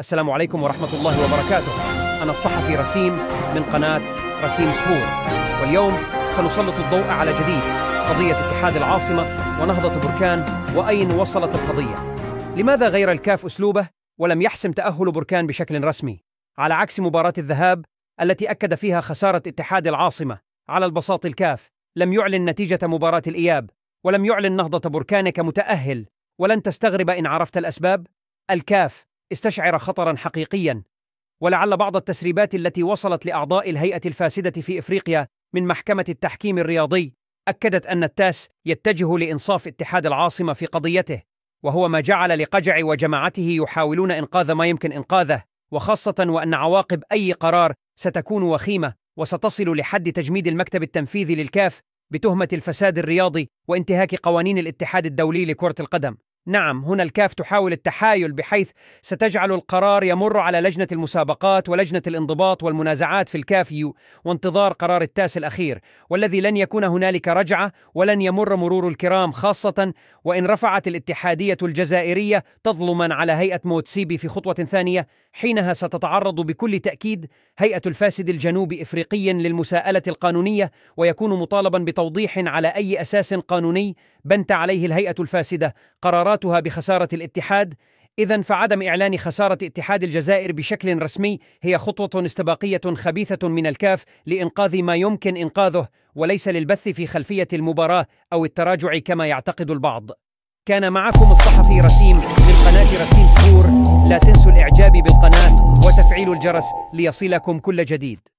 السلام عليكم ورحمة الله وبركاته أنا الصحفي رسيم من قناة رسيم سبور واليوم سنسلط الضوء على جديد قضية اتحاد العاصمة ونهضة بركان وأين وصلت القضية لماذا غير الكاف أسلوبه ولم يحسم تأهل بركان بشكل رسمي على عكس مباراة الذهاب التي أكد فيها خسارة اتحاد العاصمة على البساط الكاف لم يعلن نتيجة مباراة الإياب ولم يعلن نهضة بركان كمتأهل ولن تستغرب إن عرفت الأسباب الكاف استشعر خطرا حقيقيا ولعل بعض التسريبات التي وصلت لأعضاء الهيئة الفاسدة في إفريقيا من محكمة التحكيم الرياضي أكدت أن التاس يتجه لإنصاف اتحاد العاصمة في قضيته وهو ما جعل لقجع وجماعته يحاولون إنقاذ ما يمكن إنقاذه وخاصة وأن عواقب أي قرار ستكون وخيمة وستصل لحد تجميد المكتب التنفيذي للكاف بتهمة الفساد الرياضي وانتهاك قوانين الاتحاد الدولي لكرة القدم نعم هنا الكاف تحاول التحايل بحيث ستجعل القرار يمر على لجنة المسابقات ولجنة الانضباط والمنازعات في الكاف وانتظار قرار التاس الأخير والذي لن يكون هنالك رجعة ولن يمر مرور الكرام خاصة وإن رفعت الاتحادية الجزائرية تظلما على هيئة موتسيبي في خطوة ثانية حينها ستتعرض بكل تأكيد هيئة الفاسد الجنوب إفريقي للمساءلة القانونية ويكون مطالبا بتوضيح على أي أساس قانوني بنت عليه الهيئة الفاسدة قراراتها بخسارة الاتحاد إذا فعدم إعلان خسارة اتحاد الجزائر بشكل رسمي هي خطوة استباقية خبيثة من الكاف لإنقاذ ما يمكن إنقاذه وليس للبث في خلفية المباراة أو التراجع كما يعتقد البعض كان معكم الصحفي رسيم من قناة رسيم سبور لا تنسوا الإعجاب بالقناة وتفعيل الجرس ليصلكم كل جديد